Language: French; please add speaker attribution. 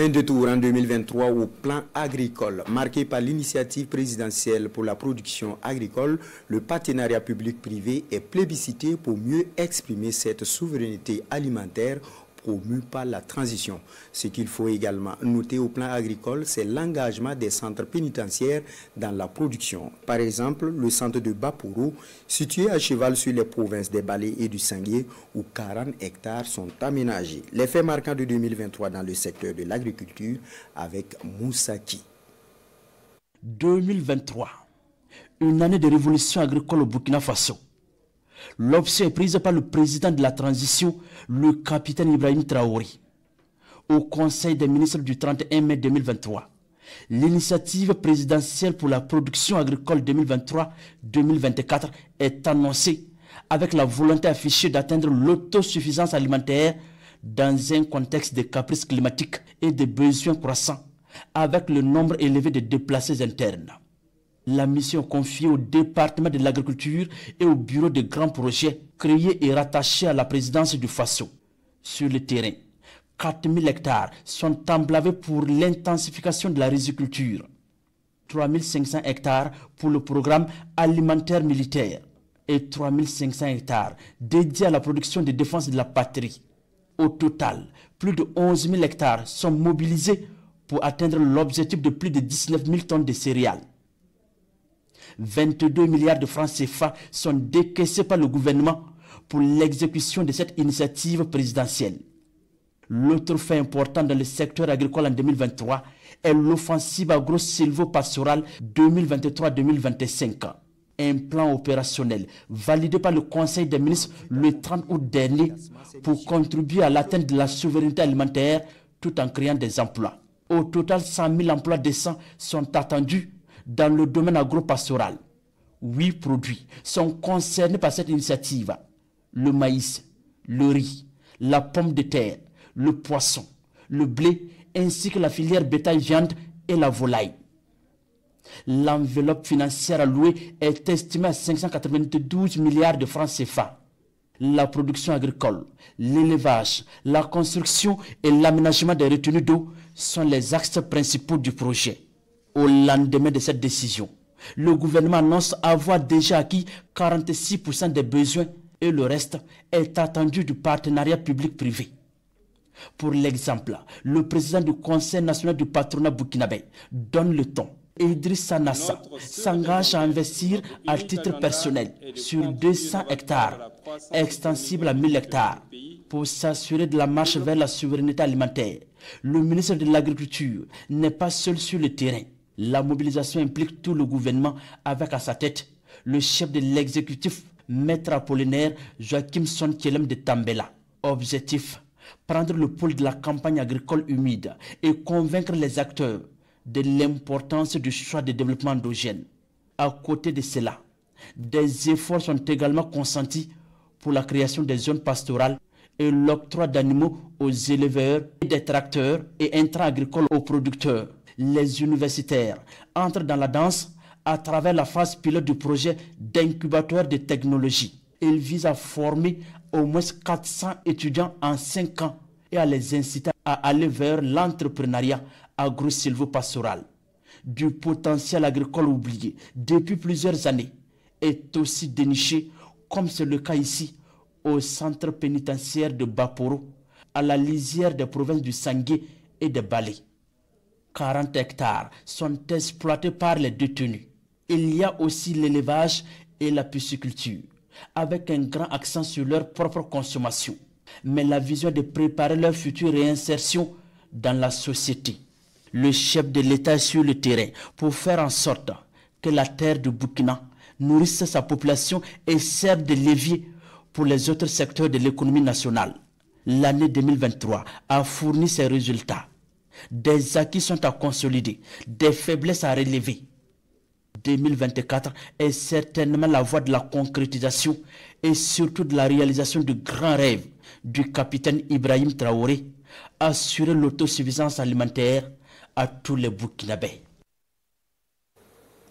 Speaker 1: Un détour en 2023 au plan agricole, marqué par l'initiative présidentielle pour la production agricole, le partenariat public-privé est plébiscité pour mieux exprimer cette souveraineté alimentaire promu par la transition. Ce qu'il faut également noter au plan agricole, c'est l'engagement des centres pénitentiaires dans la production. Par exemple, le centre de Bapourou, situé à cheval sur les provinces des Balais et du Sanglier, où 40 hectares sont aménagés. L'effet marquant de 2023 dans le secteur de l'agriculture avec Moussaki. 2023,
Speaker 2: une année de révolution agricole au Burkina Faso. L'option est prise par le président de la transition, le capitaine Ibrahim Traoré. Au Conseil des ministres du 31 mai 2023, l'initiative présidentielle pour la production agricole 2023-2024 est annoncée avec la volonté affichée d'atteindre l'autosuffisance alimentaire dans un contexte de caprices climatiques et de besoins croissants avec le nombre élevé de déplacés internes la mission confiée au département de l'agriculture et au bureau des grands projets créés et rattachés à la présidence du FASO. Sur le terrain, 4000 hectares sont emblavés pour l'intensification de la riziculture, 3500 hectares pour le programme alimentaire militaire et 3500 hectares dédiés à la production de défense de la patrie. Au total, plus de 11 000 hectares sont mobilisés pour atteindre l'objectif de plus de 19 000 tonnes de céréales. 22 milliards de francs CFA sont décaissés par le gouvernement pour l'exécution de cette initiative présidentielle. L'autre fait important dans le secteur agricole en 2023 est l'offensive agro-silvo-pastorale 2023-2025. Un plan opérationnel validé par le Conseil des ministres le 30 août dernier pour contribuer à l'atteinte de la souveraineté alimentaire tout en créant des emplois. Au total, 100 000 emplois décents sont attendus dans le domaine agro-pastoral, huit produits sont concernés par cette initiative. Le maïs, le riz, la pomme de terre, le poisson, le blé, ainsi que la filière bétail-viande et la volaille. L'enveloppe financière allouée est estimée à 592 milliards de francs CFA. La production agricole, l'élevage, la construction et l'aménagement des retenues d'eau sont les axes principaux du projet. Au lendemain de cette décision, le gouvernement annonce avoir déjà acquis 46% des besoins et le reste est attendu du partenariat public-privé. Pour l'exemple, le président du Conseil national du patronat burkinabé donne le ton. Idrissa Sanassa s'engage à investir à titre personnel sur 200 hectares, extensible à 1000 hectares, pour s'assurer de la marche vers la souveraineté alimentaire. Le ministre de l'Agriculture n'est pas seul sur le terrain. La mobilisation implique tout le gouvernement avec à sa tête le chef de l'exécutif, maître Apollinaire Joachim Sonkelem de Tambela. Objectif, prendre le pôle de la campagne agricole humide et convaincre les acteurs de l'importance du choix de développement endogène. À côté de cela, des efforts sont également consentis pour la création des zones pastorales et l'octroi d'animaux aux éleveurs et des tracteurs et intra agricoles aux producteurs les universitaires entrent dans la danse à travers la phase pilote du projet d'incubateur de technologie. Il vise à former au moins 400 étudiants en 5 ans et à les inciter à aller vers l'entrepreneuriat agro pastoral, Du potentiel agricole oublié depuis plusieurs années est aussi déniché, comme c'est le cas ici, au centre pénitentiaire de Baporo, à la lisière des provinces du Sangué et de Bali. 40 hectares sont exploités par les détenus. Il y a aussi l'élevage et la pisciculture, avec un grand accent sur leur propre consommation, mais la vision de préparer leur future réinsertion dans la société. Le chef de l'État est sur le terrain pour faire en sorte que la terre de Burkina nourrisse sa population et serve de levier pour les autres secteurs de l'économie nationale. L'année 2023 a fourni ses résultats des acquis sont à consolider, des faiblesses à relever. 2024 est certainement la voie de la concrétisation et surtout de la réalisation du grand rêve du capitaine Ibrahim Traoré, assurer l'autosuffisance alimentaire à tous les Burkinabés.